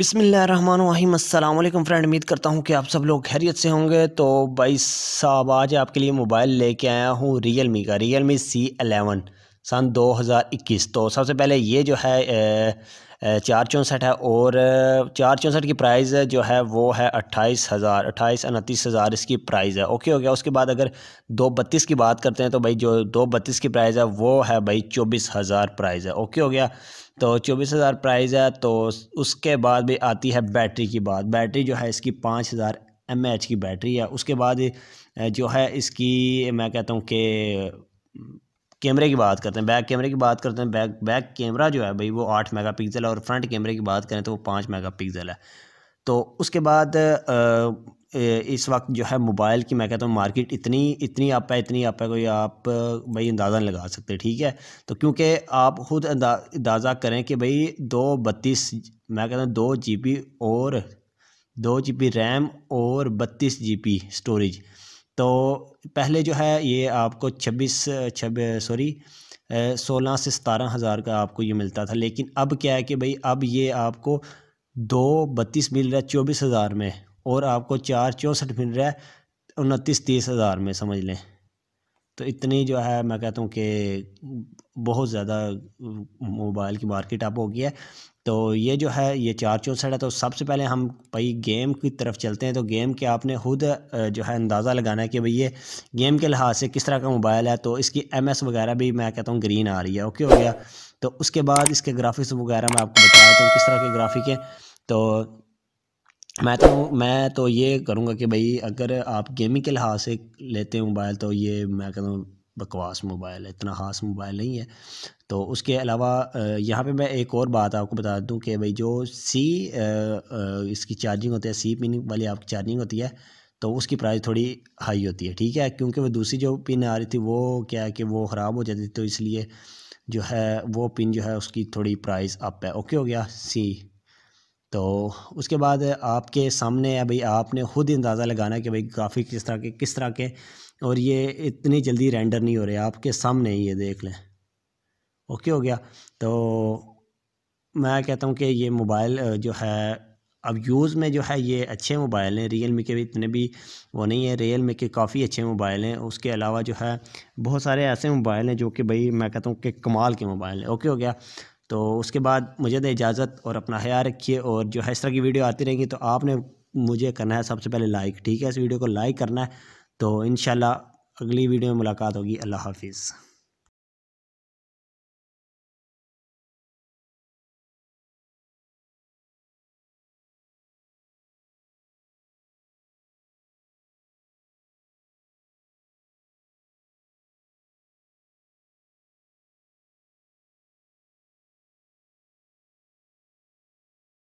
बिसमीम अल्लाम फ्रेंड उम्मीद करता हूँ कि आप सब लोग खैरियत से होंगे तो भाई साहब आज आपके लिए मोबाइल लेके आया हूँ रियल मी का रियल मी सी एलेवन सन 2021 तो सबसे पहले ये जो है चार चौंसठ है और चार चौंसठ की प्राइस जो है वो है अट्ठाईस हज़ार अट्ठाईस उनतीस हज़ार इसकी प्राइस है ओके हो गया उसके बाद अगर दो बत्तीस की बात करते हैं तो भाई जो दो बत्तीस की प्राइस है वो है भाई चौबीस हज़ार प्राइज़ है ओके हो गया तो चौबीस हज़ार प्राइज़ है तो उसके बाद भी आती है बैटरी की बात बैटरी जो है इसकी पाँच हज़ार एम एच की बैटरी है उसके बाद जो है इसकी मैं कहता हूँ कि कैमरे की बात करते हैं बैक कैमरे की बात करते हैं बैक बैक कैमरा जो है भाई वो आठ मेगा पिक्सल और फ्रंट कैमरे की बात करें तो वो पाँच मेगा पिक्सल है तो उसके बाद इस वक्त जो है मोबाइल की मैं कहता हूँ मार्केट इतनी इतनी अप है इतनी अप है कोई आप भाई अंदाज़ा नहीं लगा सकते ठीक है तो क्योंकि आप खुद अंदाज़ा करें कि भाई दो बत्तीस मैं कहता हूँ दो जी और दो जी रैम और बत्तीस जी स्टोरेज तो पहले जो है ये आपको छब्बीस छब सॉरी सोलह से सतारह हज़ार का आपको ये मिलता था लेकिन अब क्या है कि भाई अब ये आपको दो बत्तीस मिल रहा है चौबीस हज़ार में और आपको चार चौंसठ मिल रहा है उनतीस तीस हज़ार में समझ लें तो इतनी जो है मैं कहता हूँ कि बहुत ज़्यादा मोबाइल की मार्केट अप हो गई है तो ये जो है ये चार चौंसठ है तो सबसे पहले हम भाई गेम की तरफ चलते हैं तो गेम के आपने खुद जो है अंदाज़ा लगाना है कि भाई ये गेम के लिहाज से किस तरह का मोबाइल है तो इसकी एम एस वगैरह भी मैं कहता हूँ ग्रीन आ रही है ओके हो गया तो उसके बाद इसके ग्राफिक्स वगैरह मैं आपको बताया हूँ किस तरह के ग्राफिक हैं तो मैं तो मैं तो ये करूँगा कि भाई अगर आप गेमिंग के लिहाज से लेते हैं मोबाइल तो ये मैं कहता हूँ बकवास मोबाइल है इतना ख़ास मोबाइल नहीं है तो उसके अलावा यहाँ पे मैं एक और बात आपको बता दूँ कि भाई जो सी इसकी चार्जिंग होती है सी पिन वाली आपकी चार्जिंग होती है तो उसकी प्राइस थोड़ी हाई होती है ठीक है क्योंकि वो दूसरी जो पिन आ रही थी वो क्या है कि वो ख़राब हो जाती थी तो इसलिए जो है वो पिन जो है उसकी थोड़ी प्राइस अप है ओके हो गया सी तो उसके बाद आपके सामने है भाई आपने खुद अंदाज़ा लगाना कि भाई काफ़ी किस तरह के किस तरह के और ये इतनी जल्दी रेंडर नहीं हो रहे आपके सामने ही ये देख लें ओके हो गया तो मैं कहता हूँ कि ये मोबाइल जो है अब यूज़ में जो है ये अच्छे मोबाइल हैं रियल मी के भी इतने भी वो नहीं है रियल मी के काफ़ी अच्छे मोबाइल हैं उसके अलावा जो है बहुत सारे ऐसे मोबाइल हैं जो कि भाई मैं कहता हूँ कि कमाल के मोबाइल हैं ओके हो गया तो उसके बाद मुझे दें इजाज़त और अपना ख्याल रखिए और जो है इस तरह की वीडियो आती रहेंगी तो आपने मुझे करना है सबसे पहले लाइक ठीक है इस वीडियो को लाइक करना है तो इन अगली वीडियो में मुलाकात होगी अल्लाह हाफिज़